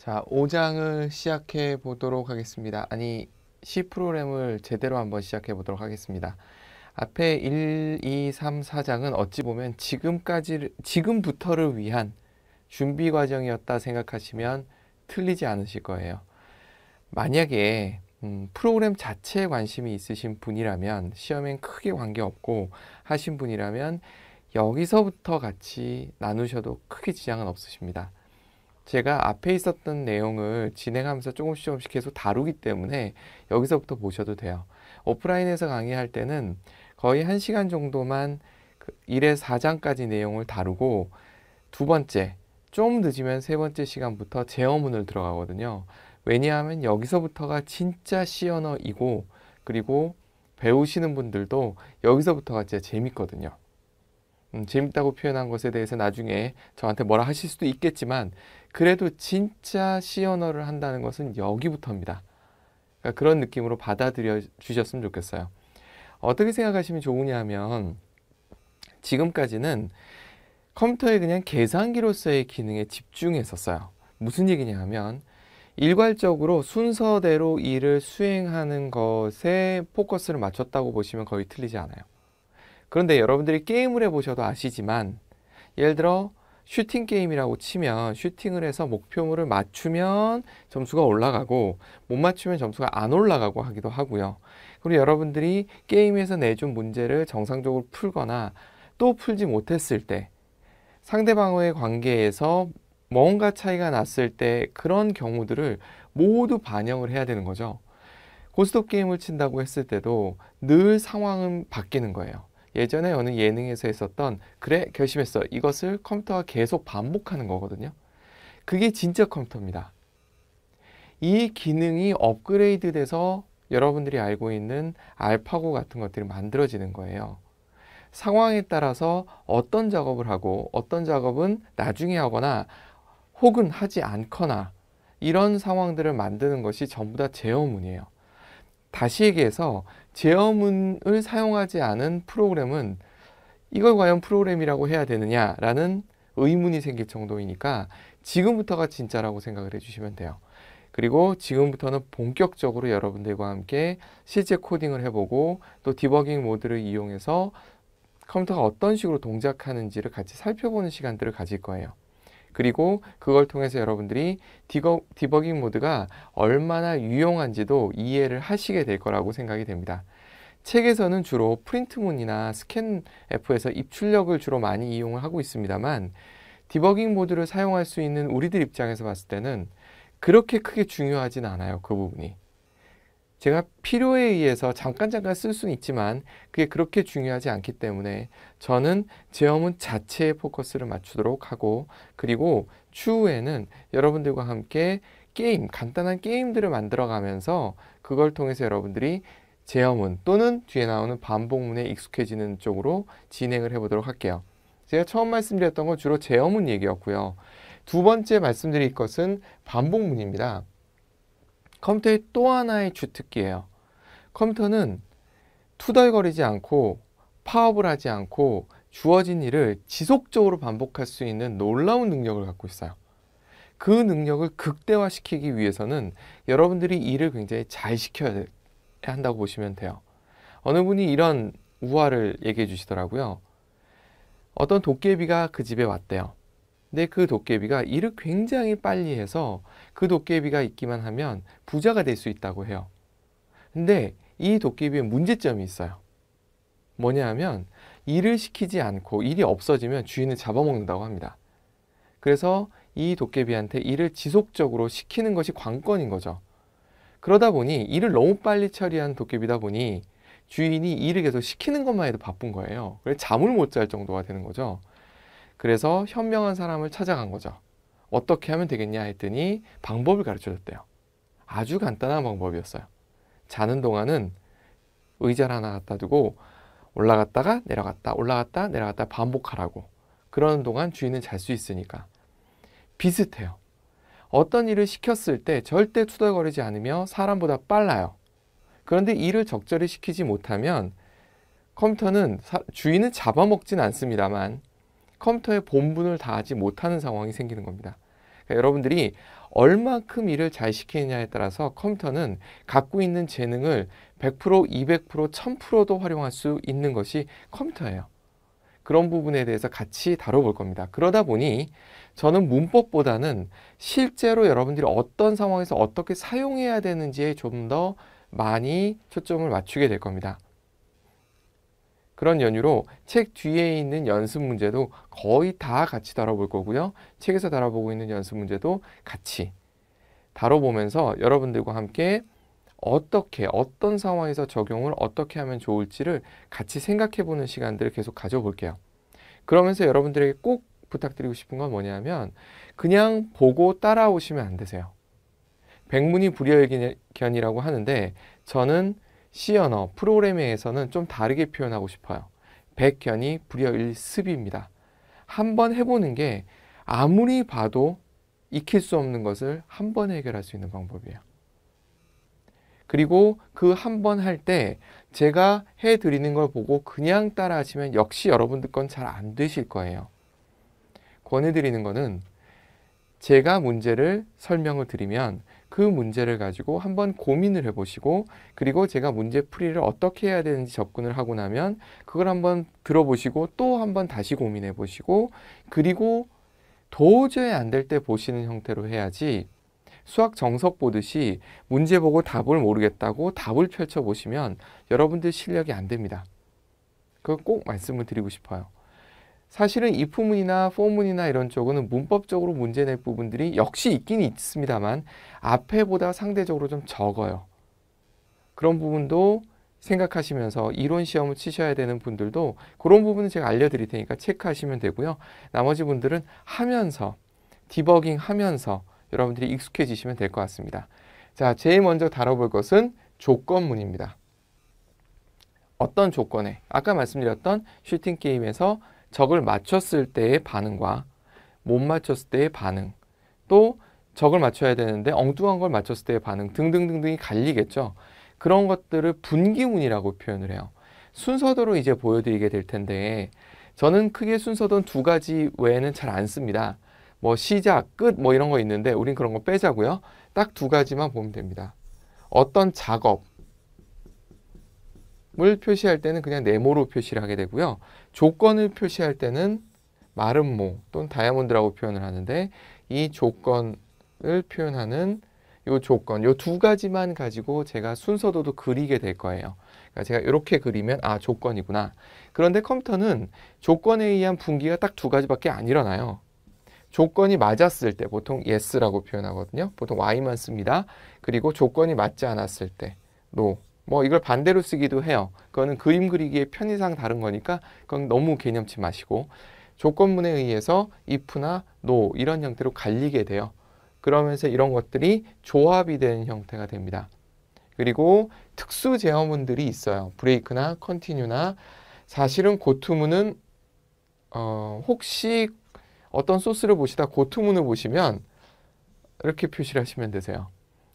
자, 5장을 시작해 보도록 하겠습니다. 아니, C 프로그램을 제대로 한번 시작해 보도록 하겠습니다. 앞에 1, 2, 3, 4장은 어찌 보면 지금까지, 지금부터를 위한 준비 과정이었다 생각하시면 틀리지 않으실 거예요. 만약에 음, 프로그램 자체에 관심이 있으신 분이라면 시험엔 크게 관계없고 하신 분이라면 여기서부터 같이 나누셔도 크게 지장은 없으십니다. 제가 앞에 있었던 내용을 진행하면서 조금씩 조금씩 계속 다루기 때문에 여기서부터 보셔도 돼요. 오프라인에서 강의할 때는 거의 1시간 정도만 1회 그 4장까지 내용을 다루고 두 번째, 좀 늦으면 세 번째 시간부터 제어문을 들어가거든요. 왜냐하면 여기서부터가 진짜 시언어이고 그리고 배우시는 분들도 여기서부터가 진짜 재밌거든요. 음, 재밌다고 표현한 것에 대해서 나중에 저한테 뭐라 하실 수도 있겠지만 그래도 진짜 시언어를 한다는 것은 여기부터입니다. 그러니까 그런 느낌으로 받아들여 주셨으면 좋겠어요. 어떻게 생각하시면 좋으냐 하면 지금까지는 컴퓨터의 그냥 계산기로서의 기능에 집중했었어요. 무슨 얘기냐 하면 일괄적으로 순서대로 일을 수행하는 것에 포커스를 맞췄다고 보시면 거의 틀리지 않아요. 그런데 여러분들이 게임을 해보셔도 아시지만 예를 들어 슈팅 게임이라고 치면 슈팅을 해서 목표물을 맞추면 점수가 올라가고 못 맞추면 점수가 안 올라가고 하기도 하고요. 그리고 여러분들이 게임에서 내준 문제를 정상적으로 풀거나 또 풀지 못했을 때 상대방의 관계에서 뭔가 차이가 났을 때 그런 경우들을 모두 반영을 해야 되는 거죠. 고스톱 게임을 친다고 했을 때도 늘 상황은 바뀌는 거예요. 예전에 어느 예능에서 했었던 그래 결심했어 이것을 컴퓨터가 계속 반복하는 거거든요. 그게 진짜 컴퓨터입니다. 이 기능이 업그레이드 돼서 여러분들이 알고 있는 알파고 같은 것들이 만들어지는 거예요. 상황에 따라서 어떤 작업을 하고 어떤 작업은 나중에 하거나 혹은 하지 않거나 이런 상황들을 만드는 것이 전부 다 제어문이에요. 다시 얘기해서 제어문을 사용하지 않은 프로그램은 이걸 과연 프로그램이라고 해야 되느냐라는 의문이 생길 정도이니까 지금부터가 진짜라고 생각을 해주시면 돼요. 그리고 지금부터는 본격적으로 여러분들과 함께 실제 코딩을 해보고 또 디버깅 모드를 이용해서 컴퓨터가 어떤 식으로 동작하는지를 같이 살펴보는 시간들을 가질 거예요. 그리고 그걸 통해서 여러분들이 디거, 디버깅 모드가 얼마나 유용한지도 이해를 하시게 될 거라고 생각이 됩니다. 책에서는 주로 프린트문이나 스캔 앱에서 입출력을 주로 많이 이용을 하고 있습니다만 디버깅 모드를 사용할 수 있는 우리들 입장에서 봤을 때는 그렇게 크게 중요하진 않아요. 그 부분이. 제가 필요에 의해서 잠깐 잠깐 쓸 수는 있지만 그게 그렇게 중요하지 않기 때문에 저는 제어문 자체에 포커스를 맞추도록 하고 그리고 추후에는 여러분들과 함께 게임, 간단한 게임들을 만들어가면서 그걸 통해서 여러분들이 제어문 또는 뒤에 나오는 반복문에 익숙해지는 쪽으로 진행을 해보도록 할게요. 제가 처음 말씀드렸던 건 주로 제어문 얘기였고요. 두 번째 말씀드릴 것은 반복문입니다. 컴퓨터의 또 하나의 주특기예요. 컴퓨터는 투덜거리지 않고 파업을 하지 않고 주어진 일을 지속적으로 반복할 수 있는 놀라운 능력을 갖고 있어요. 그 능력을 극대화시키기 위해서는 여러분들이 일을 굉장히 잘 시켜야 한다고 보시면 돼요. 어느 분이 이런 우화를 얘기해 주시더라고요. 어떤 도깨비가 그 집에 왔대요. 근데 그 도깨비가 일을 굉장히 빨리 해서 그 도깨비가 있기만 하면 부자가 될 수 있다고 해요. 근데 이 도깨비의 문제점이 있어요. 뭐냐 하면 일을 시키지 않고 일이 없어지면 주인을 잡아먹는다고 합니다. 그래서 이 도깨비한테 일을 지속적으로 시키는 것이 관건인 거죠. 그러다 보니 일을 너무 빨리 처리한 도깨비다 보니 주인이 일을 계속 시키는 것만 해도 바쁜 거예요. 그래서 잠을 못 잘 정도가 되는 거죠. 그래서 현명한 사람을 찾아간 거죠. 어떻게 하면 되겠냐 했더니 방법을 가르쳐 줬대요. 아주 간단한 방법이었어요. 자는 동안은 의자를 하나 갖다 두고 올라갔다가 내려갔다 올라갔다 내려갔다 반복하라고 그러는 동안 주인은 잘 수 있으니까 비슷해요. 어떤 일을 시켰을 때 절대 투덜거리지 않으며 사람보다 빨라요. 그런데 일을 적절히 시키지 못하면 컴퓨터는 사, 주인은 잡아먹진 않습니다만 컴퓨터의 본분을 다하지 못하는 상황이 생기는 겁니다. 그러니까 여러분들이 얼만큼 일을 잘 시키느냐에 따라서 컴퓨터는 갖고 있는 재능을 100%, 200%, 1000%도 활용할 수 있는 것이 컴퓨터예요. 그런 부분에 대해서 같이 다뤄볼 겁니다. 그러다 보니 저는 문법보다는 실제로 여러분들이 어떤 상황에서 어떻게 사용해야 되는지에 좀 더 많이 초점을 맞추게 될 겁니다. 그런 연유로 책 뒤에 있는 연습 문제도 거의 다 같이 다뤄볼 거고요. 책에서 다뤄보고 있는 연습 문제도 같이 다뤄보면서 여러분들과 함께 어떻게 어떤 상황에서 적용을 어떻게 하면 좋을지를 같이 생각해보는 시간들을 계속 가져볼게요. 그러면서 여러분들에게 꼭 부탁드리고 싶은 건 뭐냐면 그냥 보고 따라오시면 안 되세요. 백문이 불여의견이라고 하는데 저는 C 언어 프로그래밍에서는 좀 다르게 표현하고 싶어요. 백현이 불여 일습입니다. 한번 해보는 게 아무리 봐도 익힐 수 없는 것을 한번 해결할 수 있는 방법이에요. 그리고 그 한번 할 때 제가 해드리는 걸 보고 그냥 따라 하시면 역시 여러분들 건 잘 안 되실 거예요. 권해드리는 거는 제가 문제를 설명을 드리면 그 문제를 가지고 한번 고민을 해보시고 그리고 제가 문제풀이를 어떻게 해야 되는지 접근을 하고 나면 그걸 한번 들어보시고 또 한번 다시 고민해보시고 그리고 도저히 안 될 때 보시는 형태로 해야지 수학 정석 보듯이 문제 보고 답을 모르겠다고 답을 펼쳐보시면 여러분들 실력이 안 됩니다. 그거 꼭 말씀을 드리고 싶어요. 사실은 이프문이나 포문이나 이런 쪽은 문법적으로 문제 낼 부분들이 역시 있긴 있습니다만 앞에보다 상대적으로 좀 적어요. 그런 부분도 생각하시면서 이론 시험을 치셔야 되는 분들도 그런 부분은 제가 알려드릴 테니까 체크하시면 되고요. 나머지 분들은 하면서 디버깅 하면서 여러분들이 익숙해지시면 될 것 같습니다. 자, 제일 먼저 다뤄볼 것은 조건문입니다. 어떤 조건에 아까 말씀드렸던 슈팅 게임에서 적을 맞췄을 때의 반응과 못 맞췄을 때의 반응 또 적을 맞춰야 되는데 엉뚱한 걸 맞췄을 때의 반응 등등등등이 갈리겠죠. 그런 것들을 분기운이라고 표현을 해요. 순서대로 이제 보여드리게 될 텐데 저는 크게 순서든두 가지 외에는 잘 안 씁니다. 뭐 시작, 끝 뭐 이런 거 있는데 우린 그런 거 빼자고요. 딱 두 가지만 보면 됩니다. 어떤 작업, 을 표시할 때는 그냥 네모로 표시를 하게 되고요. 조건을 표시할 때는 마름모 또는 다이아몬드라고 표현을 하는데 이 조건을 표현하는 이 조건, 이 두 가지만 가지고 제가 순서도도 그리게 될 거예요. 그러니까 제가 이렇게 그리면 아 조건이구나. 그런데 컴퓨터는 조건에 의한 분기가 딱 두 가지밖에 안 일어나요. 조건이 맞았을 때 보통 yes라고 표현하거든요. 보통 y만 씁니다. 그리고 조건이 맞지 않았을 때 no 뭐 이걸 반대로 쓰기도 해요. 그거는 그림 그리기의 편의상 다른 거니까 그건 너무 개념치 마시고 조건문에 의해서 if나 no 이런 형태로 갈리게 돼요. 그러면서 이런 것들이 조합이 되는 형태가 됩니다. 그리고 특수 제어문들이 있어요. 브레이크나 컨티뉴나 사실은 고투문은 어 혹시 어떤 소스를 보시다 고투문을 보시면 이렇게 표시를 하시면 되세요.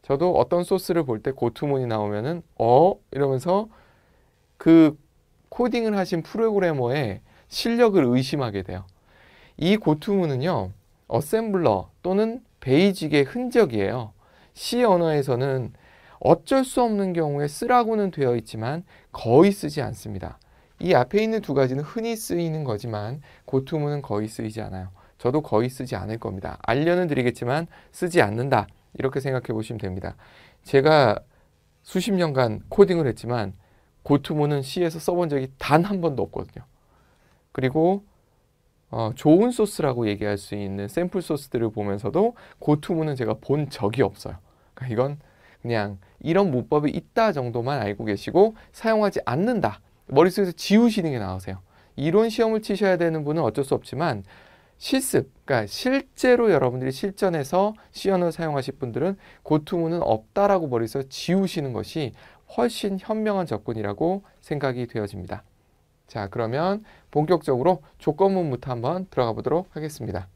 저도 어떤 소스를 볼 때 고투문이 나오면은 어 이러면서 그 코딩을 하신 프로그래머의 실력을 의심하게 돼요. 이 고투문은요. 어셈블러 또는 베이직의 흔적이에요. C 언어에서는 어쩔 수 없는 경우에 쓰라고는 되어 있지만 거의 쓰지 않습니다. 이 앞에 있는 두 가지는 흔히 쓰이는 거지만 고투문은 거의 쓰이지 않아요. 저도 거의 쓰지 않을 겁니다. 알려는 드리겠지만 쓰지 않는다. 이렇게 생각해 보시면 됩니다. 제가 수십 년간 코딩을 했지만 고투모는 C에서 써본 적이 단 한 번도 없거든요. 그리고 어, 좋은 소스라고 얘기할 수 있는 샘플 소스들을 보면서도 고투모는 제가 본 적이 없어요. 그러니까 이건 그냥 이런 문법이 있다 정도만 알고 계시고 사용하지 않는다. 머릿속에서 지우시는 게 나으세요. 이론 시험을 치셔야 되는 분은 어쩔 수 없지만 실습, 그러니까 실제로 여러분들이 실전에서 시연을 사용하실 분들은 고투문은 없다라고 머리에서 지우시는 것이 훨씬 현명한 접근이라고 생각이 되어집니다. 자, 그러면 본격적으로 조건문부터 한번 들어가 보도록 하겠습니다.